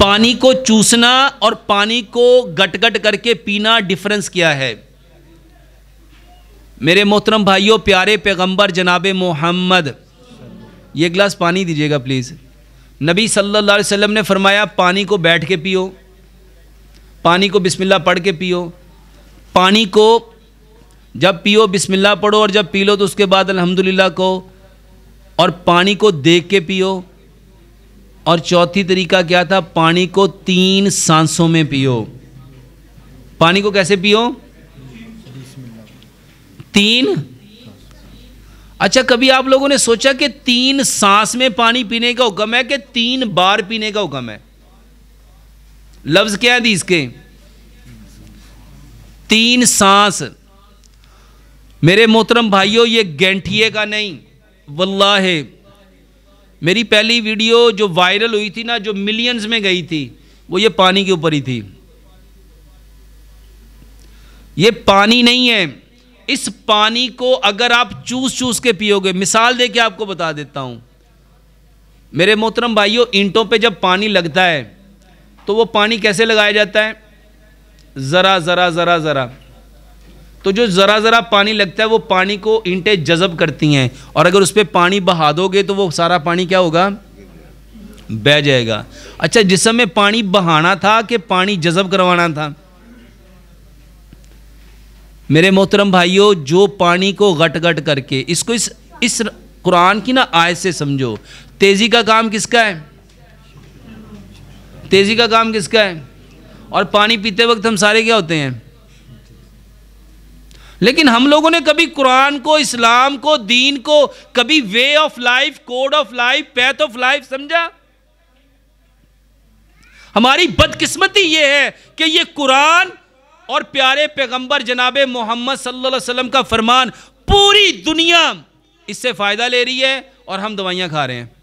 पानी को चूसना और पानी को गटगट करके पीना डिफरेंस क्या है मेरे मोहतरम भाइयों प्यारे पैगंबर जनाब मोहम्मद ये गिलास पानी दीजिएगा प्लीज़ नबी सल्लल्लाहु अलैहि वसल्लम ने फरमाया पानी को बैठ के पियो पानी को बिस्मिल्लाह पढ़ के पियो पानी को जब पियो बिस्मिल्लाह पढ़ो और जब पी लो तो उसके बाद अल्हम्दुलिल्लाह को और पानी को देख के पियो और चौथी तरीका क्या था पानी को तीन सांसों में पियो पानी को कैसे पियो तीन अच्छा कभी आप लोगों ने सोचा कि तीन सांस में पानी पीने का हुक्म है कि तीन बार पीने का हुक्म है लफ्ज क्या है इसके तीन सांस मेरे मोहतरम भाइयों ये गेंठिए का नहीं वल्लाह है मेरी पहली वीडियो जो वायरल हुई थी ना जो मिलियंस में गई थी वो ये पानी के ऊपर ही थी ये पानी नहीं है इस पानी को अगर आप चूस चूस के पियोगे मिसाल दे के आपको बता देता हूँ मेरे मोहतरम भाइयों ईंटों पे जब पानी लगता है तो वो पानी कैसे लगाया जाता है ज़रा ज़रा ज़रा ज़रा तो जो ज़रा ज़रा पानी लगता है वो पानी को ईंटें जज़ब करती हैं और अगर उस पर पानी बहा दोगे तो वो सारा पानी क्या होगा बह जाएगा अच्छा जिस समय पानी बहाना था कि पानी जज़ब करवाना था मेरे मोहतरम भाइयों जो पानी को गट गट करके इसको इस इस कुरान की ना आयत से समझो तेज़ी का काम किसका है तेज़ी का काम किसका है और पानी पीते वक्त हम सारे क्या होते हैं लेकिन हम लोगों ने कभी कुरान को इस्लाम को दीन को कभी way of life code of life path of life समझा हमारी बदकिस्मती ये है कि ये कुरान और प्यारे पैगंबर जनाब मोहम्मद सल्लल्लाहु अलैहि वसल्लम का फरमान पूरी दुनिया इससे फ़ायदा ले रही है और हम दवाइयां खा रहे हैं